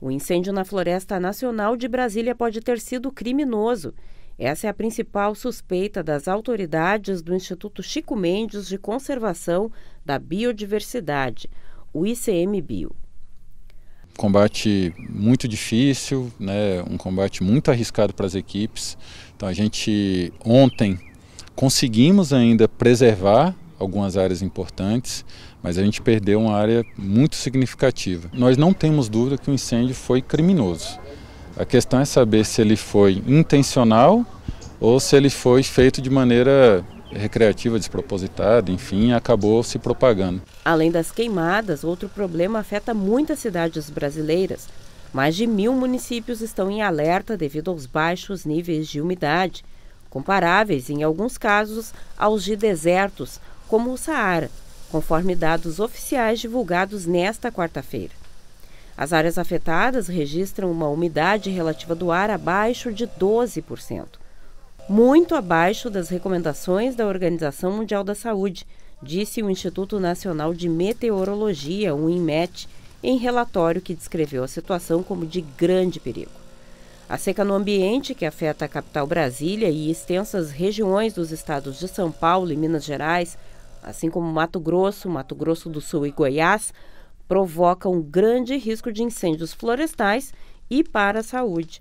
O incêndio na Floresta Nacional de Brasília pode ter sido criminoso. Essa é a principal suspeita das autoridades do Instituto Chico Mendes de Conservação da Biodiversidade, o ICMBio. Combate muito difícil, né? um combate muito arriscado para as equipes. Então a gente ontem conseguimos ainda preservar algumas áreas importantes, mas a gente perdeu uma área muito significativa. Nós não temos dúvida que o incêndio foi criminoso. A questão é saber se ele foi intencional ou se ele foi feito de maneira recreativa, despropositada, enfim, acabou se propagando. Além das queimadas, outro problema afeta muitas cidades brasileiras. Mais de mil municípios estão em alerta devido aos baixos níveis de umidade, comparáveis, em alguns casos, aos de desertos, como o Saara, conforme dados oficiais divulgados nesta quarta-feira. As áreas afetadas registram uma umidade relativa do ar abaixo de 12%, muito abaixo das recomendações da Organização Mundial da Saúde, disse o Instituto Nacional de Meteorologia, o INMET, em relatório que descreveu a situação como de grande perigo. A seca no ambiente, que afeta a capital Brasília e extensas regiões dos estados de São Paulo e Minas Gerais, assim como Mato Grosso, Mato Grosso do Sul e Goiás, provoca um grande risco de incêndios florestais e para a saúde.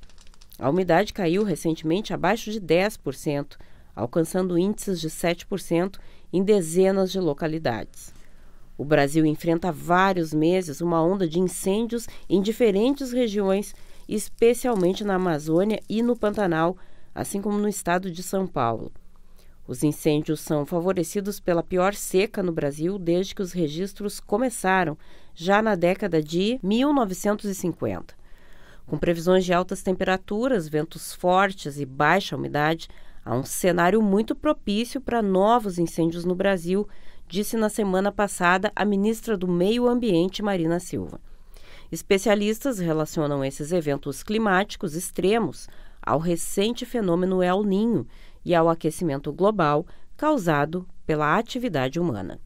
A umidade caiu recentemente abaixo de 10%, alcançando índices de 7% em dezenas de localidades. O Brasil enfrenta há vários meses uma onda de incêndios em diferentes regiões, especialmente na Amazônia e no Pantanal, assim como no estado de São Paulo. Os incêndios são favorecidos pela pior seca no Brasil desde que os registros começaram, já na década de 1950. Com previsões de altas temperaturas, ventos fortes e baixa umidade, há um cenário muito propício para novos incêndios no Brasil, disse na semana passada a ministra do Meio Ambiente, Marina Silva. Especialistas relacionam esses eventos climáticos extremos ao recente fenômeno El Ninho, e ao aquecimento global causado pela atividade humana